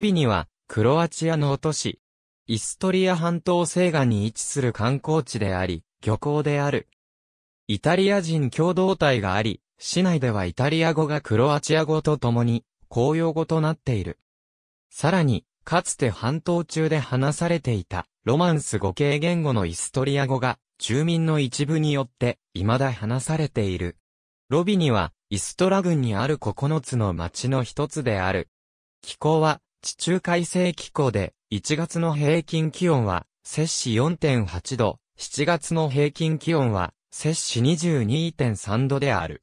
ビには、クロアチアの都市、イストリア半島西岸に位置する観光地であり、漁港である。イタリア人共同体があり、市内ではイタリア語がクロアチア語と共に、公用語となっている。さらに、かつて半島中で話されていた、ロマンス語系言語のイストリア語が、住民の一部によって、未だ話されている。ロビには、イストラ郡にある9つの町の一つである。気候は、地中海性気候で、1月の平均気温は、摂氏4.8度、7月の平均気温は、摂氏22.3度である。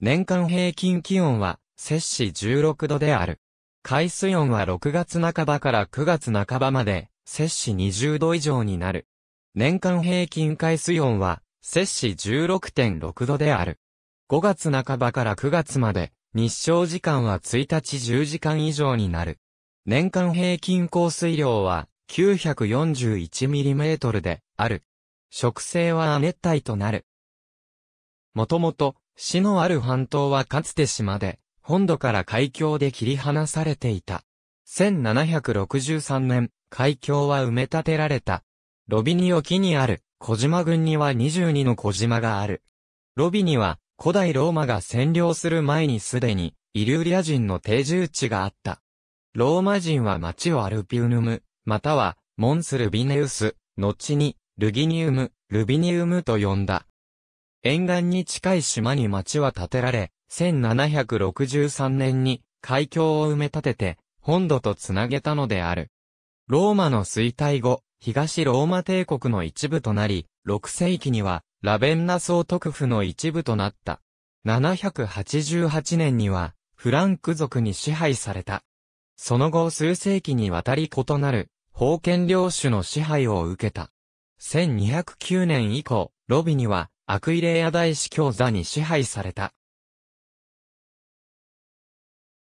年間平均気温は、摂氏16度である。海水温は6月半ばから9月半ばまで、摂氏20度以上になる。年間平均海水温は、摂氏16.6度である。5月半ばから9月まで、日照時間は1日10時間以上になる。年間平均降水量は 941mm である。植生は亜熱帯となる。もともと、市のある半島はかつて島で、本土から海峡で切り離されていた。1763年、海峡は埋め立てられた。ロビニ沖にある小島群には22の小島がある。ロビニは古代ローマが占領する前にすでにイリューリア人の定住地があった。ローマ人は町をアルピウヌム、または、モンス・ルビネウス、後に、ルギニウム、ルビニウムと呼んだ。沿岸に近い島に町は建てられ、1763年に海峡を埋め立てて、本土とつなげたのである。ローマの衰退後、東ローマ帝国の一部となり、6世紀には、ラベンナ総督府の一部となった。788年には、フランク族に支配された。その後数世紀にわたり異なる、封建領主の支配を受けた。1209年以降、ロビニは、アクイレイア大司教座に支配された。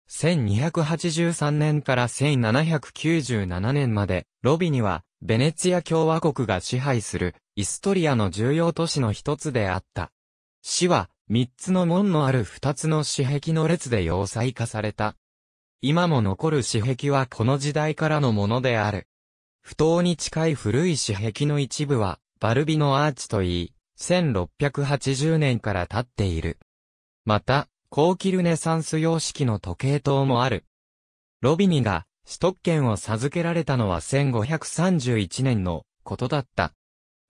1283年から1797年まで、ロビニは、ベネツィア共和国が支配する、イストリアの重要都市の一つであった。市は、三つの門のある二つの市壁の列で要塞化された。今も残る紙壁はこの時代からのものである。不当に近い古い紙壁の一部は、バルビのアーチといい、1680年から経っている。また、高キルネサンス様式の時計塔もある。ロビニが、首都圏を授けられたのは1531年のことだった。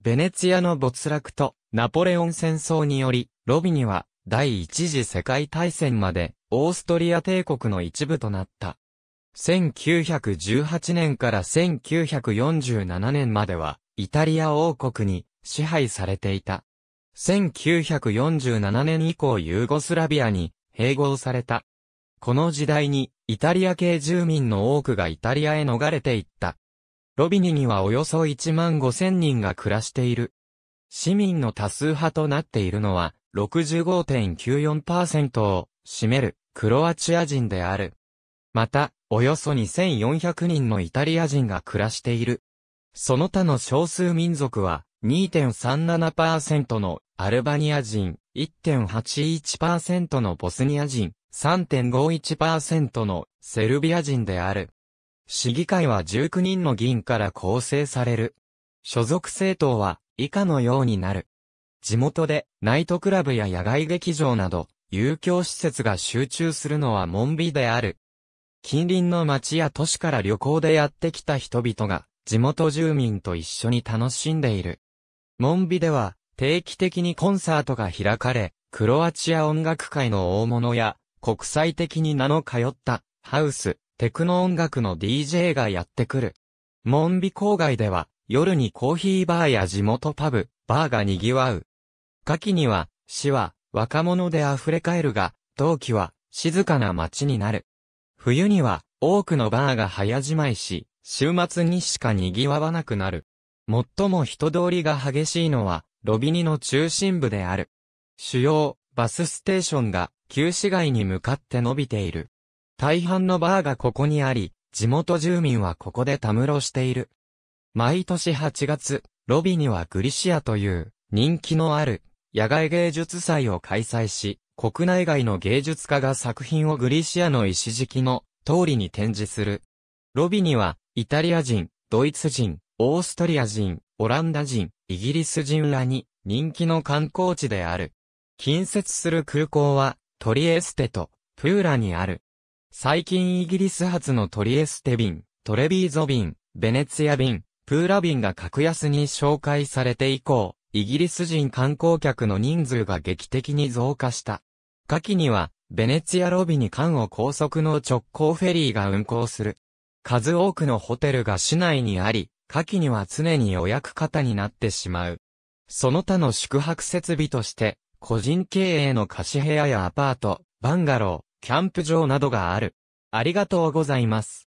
ベネツィアの没落とナポレオン戦争により、ロビニは第一次世界大戦までオーストリア帝国の一部となった。1918年から1947年までは、イタリア王国に支配されていた。1947年以降ユーゴスラビアに併合された。この時代にイタリア系住民の多くがイタリアへ逃れていった。ロビニにはおよそ1万5千人が暮らしている。市民の多数派となっているのは65.94%を占めるクロアチア人である。また、およそ2400人のイタリア人が暮らしている。その他の少数民族は、2.37%のアルバニア人、1.81%のボスニア人、3.51%のセルビア人である。市議会は19人の議員から構成される。所属政党は以下のようになる。地元でナイトクラブや野外劇場など遊興施設が集中するのは門尾である。近隣の町や都市から旅行でやってきた人々が、地元住民と一緒に楽しんでいる。門尾では、定期的にコンサートが開かれ、クロアチア音楽界の大物や、国際的に名の通った、ハウス、テクノ音楽の DJ がやってくる。門尾郊外では、夜にコーヒーバーや地元パブ、バーが賑わう。夏季には、市は、若者で溢れかえるが、冬季は静かな街になる。冬には多くのバーが早じまいし、週末にしか賑わわなくなる。最も人通りが激しいのは、ロビニの中心部である。主要、バスステーションが、旧市街に向かって伸びている。大半のバーがここにあり、地元住民はここでたむろしている。毎年8月、ロビにはグリシアという、人気のある、野外芸術祭を開催し、国内外の芸術家が作品をグリシアの石敷きの通りに展示する。ロビには、イタリア人、ドイツ人、オーストリア人、オランダ人、イギリス人らに人気の観光地である。近接する空港は、トリエステとプーラにある。最近イギリス発のトリエステ便、トレビーゾ便、ベネツィア便、プーラ便が格安に紹介されて以降、イギリス人観光客の人数が劇的に増加した。夏季には、ベネツィアロビに間を高速の直行フェリーが運行する。数多くのホテルが市内にあり、夏季には常に予約型になってしまう。その他の宿泊設備として、個人経営の貸し部屋やアパート、バンガロー、キャンプ場などがある。ありがとうございます。